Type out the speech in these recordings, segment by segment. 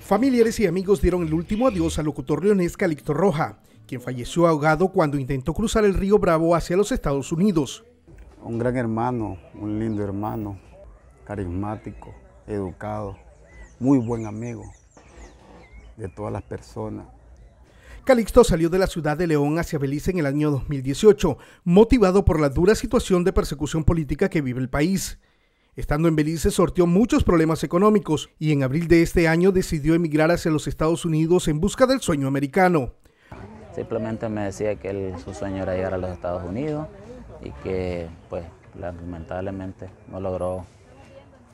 Familiares y amigos dieron el último adiós al locutor leonés Calixto Roja, quien falleció ahogado cuando intentó cruzar el río Bravo hacia los Estados Unidos. Un gran hermano, un lindo hermano, carismático, educado, muy buen amigo de todas las personas. Calixto salió de la ciudad de León hacia Belice en el año 2018, motivado por la dura situación de persecución política que vive el país. Estando en Belice sortió muchos problemas económicos y en abril de este año decidió emigrar hacia los Estados Unidos en busca del sueño americano. Simplemente me decía que su sueño era llegar a los Estados Unidos y que pues lamentablemente no logró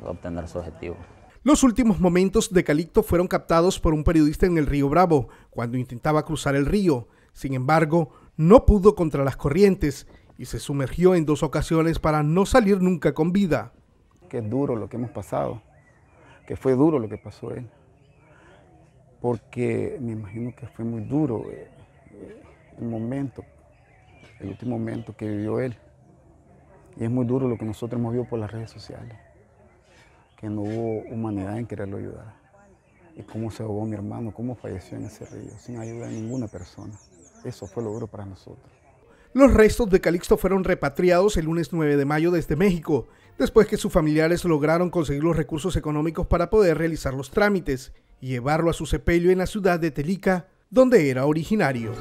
obtener su objetivo. Los últimos momentos de Calicto fueron captados por un periodista en el río Bravo cuando intentaba cruzar el río. Sin embargo, no pudo contra las corrientes y se sumergió en dos ocasiones para no salir nunca con vida que es duro lo que hemos pasado, que fue duro lo que pasó él, porque me imagino que fue muy duro eh, eh, el momento, el último momento que vivió él. Y es muy duro lo que nosotros hemos vivido por las redes sociales, que no hubo humanidad en quererlo ayudar. Y cómo se ahogó mi hermano, cómo falleció en ese río, sin ayuda de ninguna persona. Eso fue lo duro para nosotros. Los restos de Calixto fueron repatriados el lunes 9 de mayo desde México, después que sus familiares lograron conseguir los recursos económicos para poder realizar los trámites y llevarlo a su sepelio en la ciudad de Telica, donde era originario.